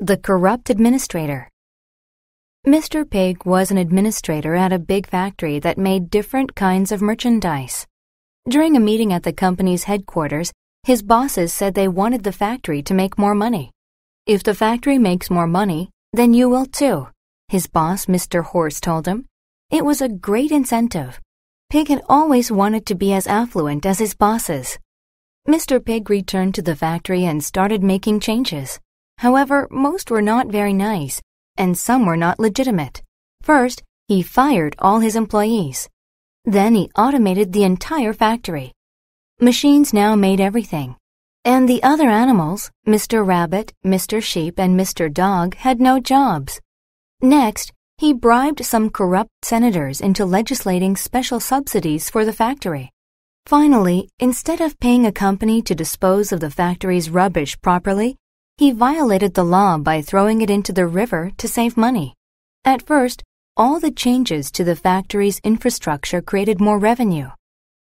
The Corrupt Administrator Mr. Pig was an administrator at a big factory that made different kinds of merchandise. During a meeting at the company's headquarters, his bosses said they wanted the factory to make more money. If the factory makes more money, then you will too, his boss, Mr. Horse, told him. It was a great incentive. Pig had always wanted to be as affluent as his bosses. Mr. Pig returned to the factory and started making changes. However, most were not very nice, and some were not legitimate. First, he fired all his employees. Then he automated the entire factory. Machines now made everything. And the other animals, Mr. Rabbit, Mr. Sheep, and Mr. Dog, had no jobs. Next, he bribed some corrupt senators into legislating special subsidies for the factory. Finally, instead of paying a company to dispose of the factory's rubbish properly, he violated the law by throwing it into the river to save money. At first, all the changes to the factory's infrastructure created more revenue.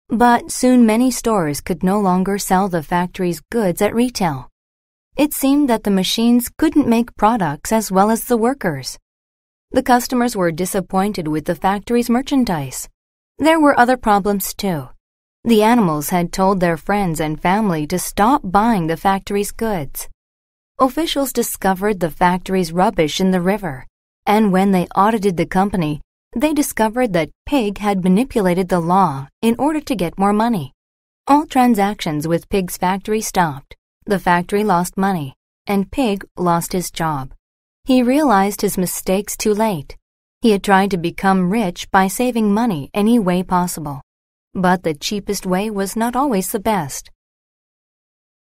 But soon many stores could no longer sell the factory's goods at retail. It seemed that the machines couldn't make products as well as the workers. The customers were disappointed with the factory's merchandise. There were other problems too. The animals had told their friends and family to stop buying the factory's goods. Officials discovered the factory's rubbish in the river, and when they audited the company, they discovered that Pig had manipulated the law in order to get more money. All transactions with Pig's factory stopped. The factory lost money, and Pig lost his job. He realized his mistakes too late. He had tried to become rich by saving money any way possible. But the cheapest way was not always the best.